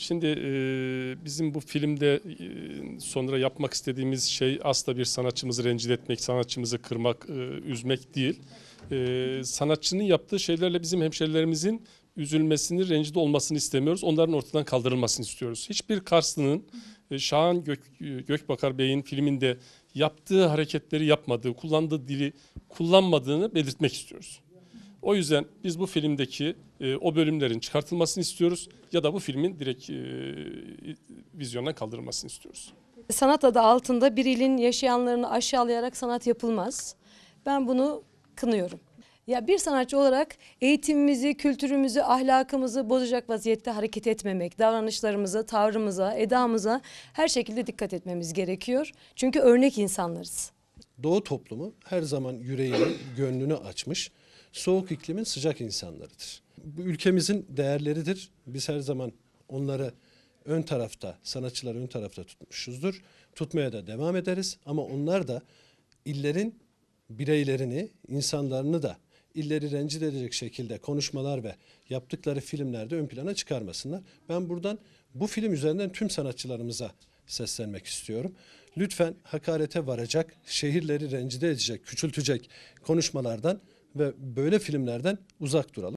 Şimdi e, bizim bu filmde e, sonra yapmak istediğimiz şey asla bir sanatçımızı rencide etmek, sanatçımızı kırmak, e, üzmek değil. E, sanatçının yaptığı şeylerle bizim hemşerilerimizin üzülmesini, rencide olmasını istemiyoruz. Onların ortadan kaldırılmasını istiyoruz. Hiçbir Karslı'nın e, Şahan Gök, Gökbakar Bey'in filminde yaptığı hareketleri yapmadığı, kullandığı dili kullanmadığını belirtmek istiyoruz. O yüzden biz bu filmdeki e, o bölümlerin çıkartılmasını istiyoruz ya da bu filmin direkt e, vizyondan kaldırılmasını istiyoruz. Sanat adı altında bir ilin yaşayanlarını aşağılayarak sanat yapılmaz. Ben bunu kınıyorum. Ya bir sanatçı olarak eğitimimizi, kültürümüzü, ahlakımızı bozacak vaziyette hareket etmemek, davranışlarımıza, tavrımıza, edamıza her şekilde dikkat etmemiz gerekiyor. Çünkü örnek insanlarız. Doğu toplumu her zaman yüreğini, gönlünü açmış, soğuk iklimin sıcak insanlarıdır. Bu ülkemizin değerleridir. Biz her zaman onları ön tarafta, sanatçıları ön tarafta tutmuşuzdur. Tutmaya da devam ederiz ama onlar da illerin bireylerini, insanlarını da illeri rencide edecek şekilde konuşmalar ve yaptıkları filmlerde ön plana çıkarmasınlar. Ben buradan bu film üzerinden tüm sanatçılarımıza seslenmek istiyorum. Lütfen hakarete varacak, şehirleri rencide edecek, küçültecek konuşmalardan ve böyle filmlerden uzak duralım.